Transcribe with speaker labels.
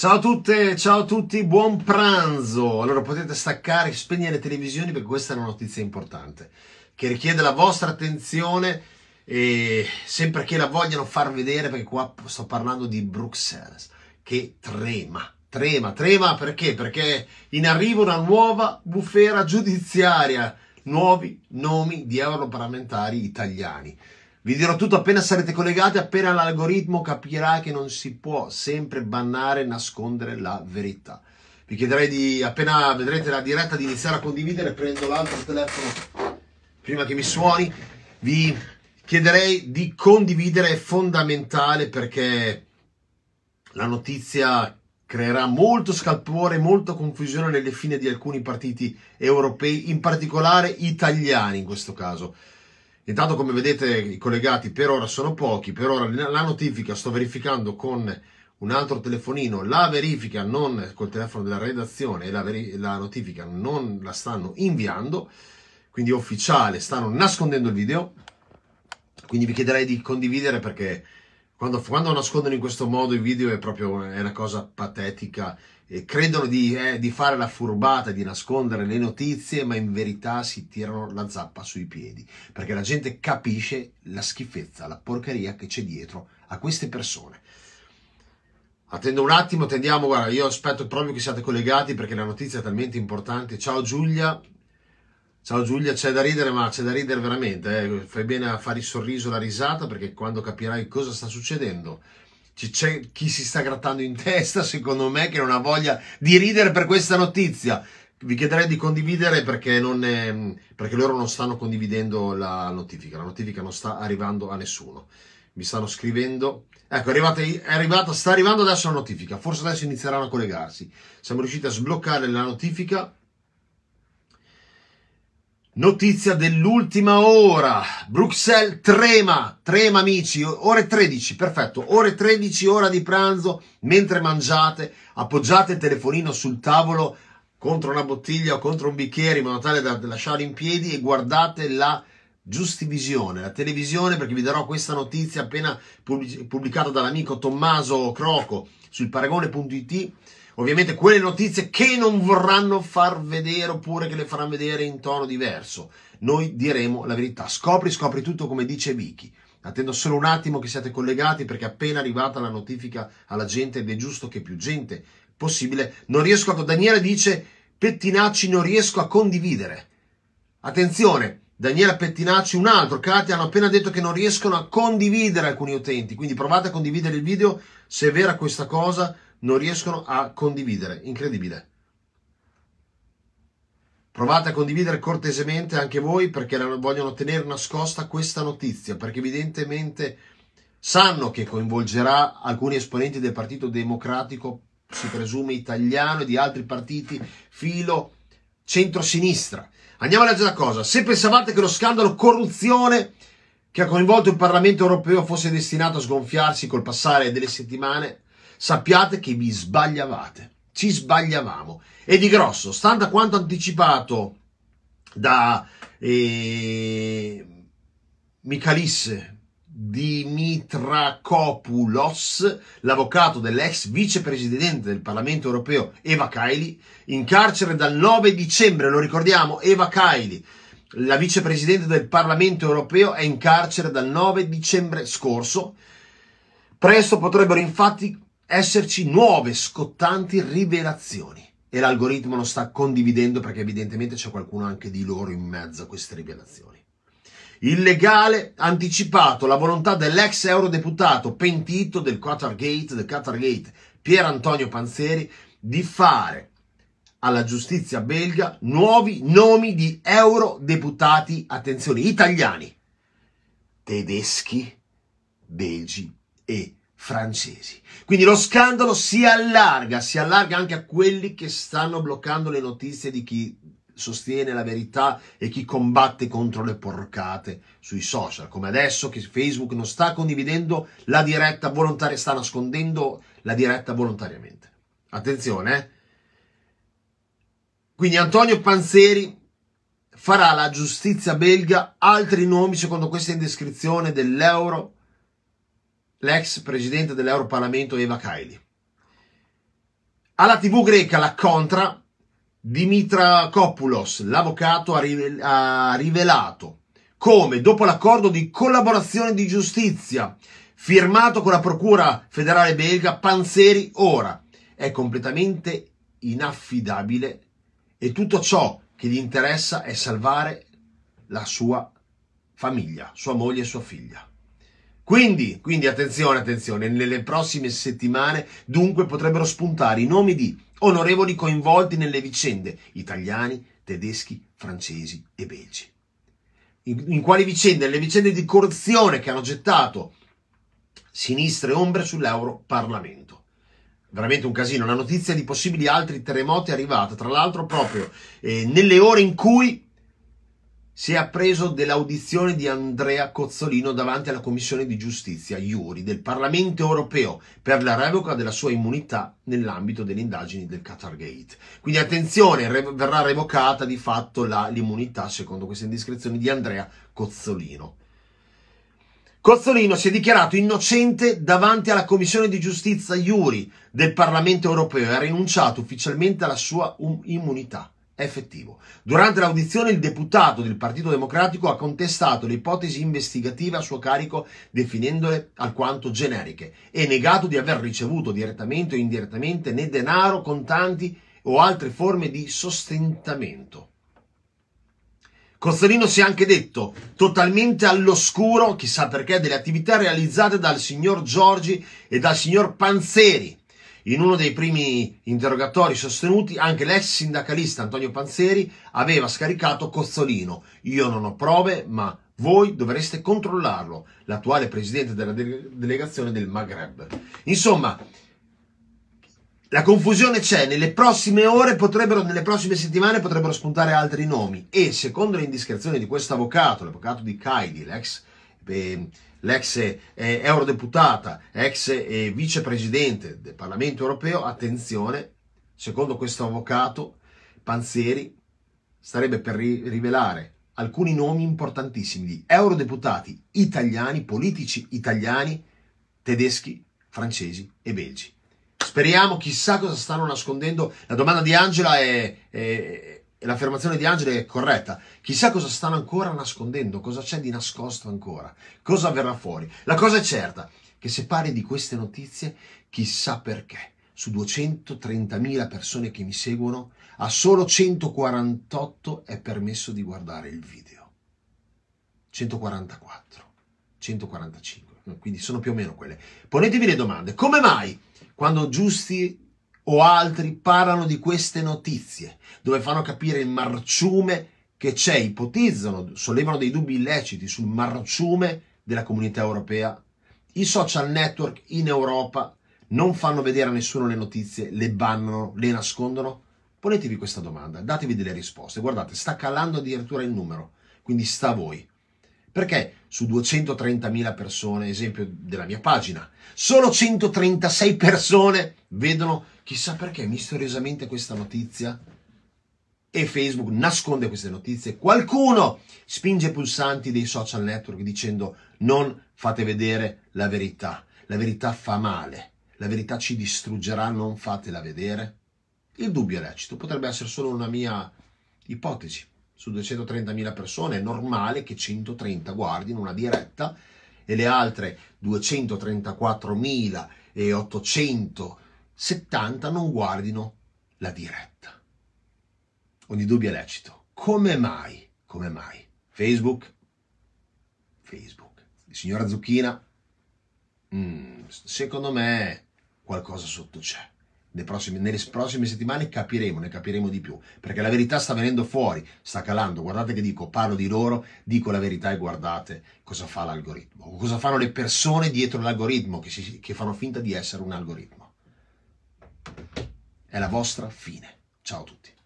Speaker 1: Ciao a tutte, ciao a tutti, buon pranzo. Allora potete staccare, e spegnere le televisioni perché questa è una notizia importante che richiede la vostra attenzione e sempre che la vogliano far vedere perché qua sto parlando di Bruxelles che trema. Trema, trema perché? Perché in arrivo una nuova bufera giudiziaria, nuovi nomi di europarlamentari italiani. Vi dirò tutto appena sarete collegati, appena l'algoritmo capirà che non si può sempre bannare e nascondere la verità. Vi chiederei di, appena vedrete la diretta, di iniziare a condividere, prendo l'altro telefono prima che mi suoni. Vi chiederei di condividere, è fondamentale perché la notizia creerà molto scalpore, molta confusione nelle fine di alcuni partiti europei, in particolare italiani in questo caso. Intanto, come vedete, i collegati per ora sono pochi, per ora la notifica sto verificando con un altro telefonino, la verifica non col telefono della redazione, la, veri- la notifica non la stanno inviando, quindi ufficiale, stanno nascondendo il video, quindi vi chiederei di condividere perché quando, quando nascondono in questo modo i video è proprio è una cosa patetica credono di, eh, di, fare la furbata, di nascondere le notizie, ma in verità si tirano la zappa sui piedi, perché la gente capisce la schifezza, la porcheria che c'è dietro a queste persone. Attendo un attimo, tendiamo, guarda, io aspetto proprio che siate collegati perché la notizia è talmente importante. Ciao Giulia, ciao Giulia, c'è da ridere, ma c'è da ridere veramente, eh. fai bene a fare il sorriso, la risata, perché quando capirai cosa sta succedendo c'è chi si sta grattando in testa, secondo me, che non ha voglia di ridere per questa notizia. Vi chiederei di condividere perché, non è, perché loro non stanno condividendo la notifica. La notifica non sta arrivando a nessuno. Mi stanno scrivendo. Ecco, è arrivata, è arrivata, sta arrivando adesso la notifica. Forse adesso inizieranno a collegarsi. Siamo riusciti a sbloccare la notifica Notizia dell'ultima ora. Bruxelles trema, trema amici, ore 13, perfetto, ore 13, ora di pranzo, mentre mangiate, appoggiate il telefonino sul tavolo contro una bottiglia o contro un bicchiere in modo tale da lasciarlo in piedi e guardate la giustivisione, la televisione, perché vi darò questa notizia appena pubblicata dall'amico Tommaso Croco sul paragone.it ovviamente quelle notizie che non vorranno far vedere oppure che le faranno vedere in tono diverso. Noi diremo la verità. Scopri, scopri tutto come dice Vicky. Attendo solo un attimo che siate collegati perché appena arrivata la notifica alla gente ed è giusto che più gente possibile. Non riesco a... Daniele dice Pettinacci non riesco a condividere. Attenzione, Daniele Pettinacci, un altro, Katia hanno appena detto che non riescono a condividere alcuni utenti, quindi provate a condividere il video se è vera questa cosa non riescono a condividere. Incredibile. Provate a condividere cortesemente anche voi perché vogliono tenere nascosta questa notizia, perché evidentemente sanno che coinvolgerà alcuni esponenti del Partito Democratico, si presume italiano, e di altri partiti filo centrosinistra. Andiamo a leggere la cosa. Se pensavate che lo scandalo corruzione che ha coinvolto il Parlamento europeo fosse destinato a sgonfiarsi col passare delle settimane, sappiate che vi sbagliavate. Ci sbagliavamo. E di grosso, stando a quanto anticipato da eh, Michalis Dimitrakopoulos, l'avvocato dell'ex vicepresidente del Parlamento europeo Eva Kaili, in carcere dal 9 dicembre, lo ricordiamo, Eva Kaili, la vicepresidente del Parlamento europeo, è in carcere dal 9 dicembre scorso. Presto potrebbero infatti esserci nuove scottanti rivelazioni e l'algoritmo lo sta condividendo perché evidentemente c'è qualcuno anche di loro in mezzo a queste rivelazioni. Il legale anticipato la volontà dell'ex eurodeputato pentito del Qatargate, Gate, del Qatar Pier Antonio Panzeri, di fare alla giustizia belga nuovi nomi di eurodeputati, attenzione, italiani, tedeschi, belgi e francesi. Quindi lo scandalo si allarga, si allarga anche a quelli che stanno bloccando le notizie di chi sostiene la verità e chi combatte contro le porcate sui social, come adesso che Facebook non sta condividendo la diretta volontaria, sta nascondendo la diretta volontariamente. Attenzione, eh. Quindi Antonio Panzeri farà la giustizia belga altri nomi secondo questa indiscrizione dell'euro l'ex presidente dell'Europarlamento Eva Kaili. Alla TV greca la contra Dimitra Kopulos, l'avvocato, ha rivelato come dopo l'accordo di collaborazione di giustizia firmato con la Procura federale belga, Panzeri ora è completamente inaffidabile e tutto ciò che gli interessa è salvare la sua famiglia, sua moglie e sua figlia. Quindi, quindi attenzione, attenzione, nelle prossime settimane dunque potrebbero spuntare i nomi di onorevoli coinvolti nelle vicende italiani, tedeschi, francesi e belgi. In, in quali vicende? Le vicende di corruzione che hanno gettato sinistre ombre sull'Europarlamento. Veramente un casino, la notizia di possibili altri terremoti è arrivata, tra l'altro proprio eh, nelle ore in cui si è appreso dell'audizione di Andrea Cozzolino davanti alla Commissione di Giustizia, Iuri, del Parlamento europeo per la revoca della sua immunità nell'ambito delle indagini del Qatargate. Quindi attenzione, re- verrà revocata di fatto la, l'immunità, secondo queste indiscrezioni, di Andrea Cozzolino. Cozzolino si è dichiarato innocente davanti alla Commissione di Giustizia Iuri del Parlamento europeo e ha rinunciato ufficialmente alla sua um- immunità effettivo. Durante l'audizione il deputato del Partito Democratico ha contestato le ipotesi investigative a suo carico definendole alquanto generiche e negato di aver ricevuto direttamente o indirettamente né denaro, contanti o altre forme di sostentamento. Cozzolino si è anche detto totalmente all'oscuro, chissà perché, delle attività realizzate dal signor Giorgi e dal signor Panzeri, in uno dei primi interrogatori sostenuti, anche l'ex sindacalista Antonio Panzeri aveva scaricato Cozzolino. Io non ho prove, ma voi dovreste controllarlo, l'attuale presidente della delegazione del Maghreb. Insomma, la confusione c'è, nelle prossime ore potrebbero, nelle prossime settimane potrebbero spuntare altri nomi e secondo le indiscrezioni di questo avvocato, l'avvocato di Kaidi, l'ex eh, l'ex eh, eurodeputata, ex eh, vicepresidente del Parlamento europeo, attenzione, secondo questo avvocato Panzeri starebbe per ri- rivelare alcuni nomi importantissimi di eurodeputati italiani, politici italiani, tedeschi, francesi e belgi. Speriamo, chissà cosa stanno nascondendo. La domanda di Angela è, è l'affermazione di Angela è corretta. Chissà cosa stanno ancora nascondendo, cosa c'è di nascosto ancora, cosa verrà fuori. La cosa è certa, che se parli di queste notizie, chissà perché, su 230.000 persone che mi seguono, a solo 148 è permesso di guardare il video. 144, 145, quindi sono più o meno quelle. Ponetevi le domande, come mai quando Giusti o altri parlano di queste notizie, dove fanno capire il marciume che c'è, ipotizzano, sollevano dei dubbi illeciti sul marciume della comunità europea. I social network in Europa non fanno vedere a nessuno le notizie, le bannano, le nascondono? Ponetevi questa domanda, datevi delle risposte. Guardate, sta calando addirittura il numero, quindi sta a voi. Perché su 230.000 persone, esempio della mia pagina, solo 136 persone vedono chissà perché misteriosamente questa notizia e Facebook nasconde queste notizie. Qualcuno spinge i pulsanti dei social network dicendo non fate vedere la verità, la verità fa male, la verità ci distruggerà, non fatela vedere. Il dubbio è lecito, potrebbe essere solo una mia ipotesi su 230.000 persone, è normale che 130 guardino una diretta e le altre 234.870 non guardino la diretta. Ogni dubbio è lecito. Come mai? Come mai? Facebook? Facebook. Signora Zucchina? Mm, secondo me qualcosa sotto c'è. Prossime, nelle prossime settimane capiremo, ne capiremo di più, perché la verità sta venendo fuori, sta calando. Guardate che dico, parlo di loro, dico la verità e guardate cosa fa l'algoritmo, cosa fanno le persone dietro l'algoritmo che, si, che fanno finta di essere un algoritmo. È la vostra fine. Ciao a tutti.